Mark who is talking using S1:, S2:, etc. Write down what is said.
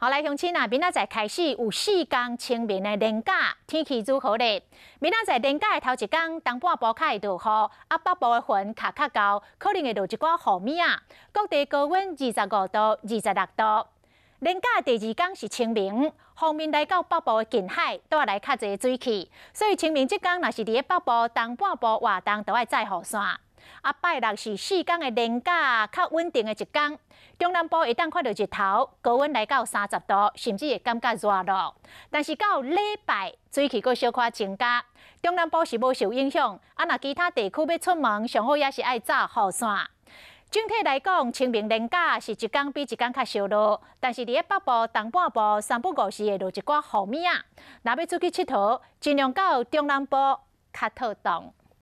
S1: 好，来乡亲啊！明仔载开始有四天清明的连假，天气如何呢？明仔载连假的头一天，东半部开始落雨，啊，北部的云较较高，可能会落一寡雨密啊。各地高温二十五度、二十六度。连假第二天是清明，方面来到北部的近海，带来较侪水汽，所以清明这天那是伫咧北部、东半部活动都会再雨伞。啊，拜六是四天的连假，较稳定的一天。中南部会当看到日头，高温来到三十度，甚至会感觉热咯。但是到礼拜，水气阁小可增加，中南部是无受影响。啊，若其他地区要出门，最好也是爱走雨伞。整体来讲，清明连假是一天比一天较少热，但是伫北部、东半部、三不五时会落一寡雨物啊。若要出去佚佗，尽量到中南部较妥当。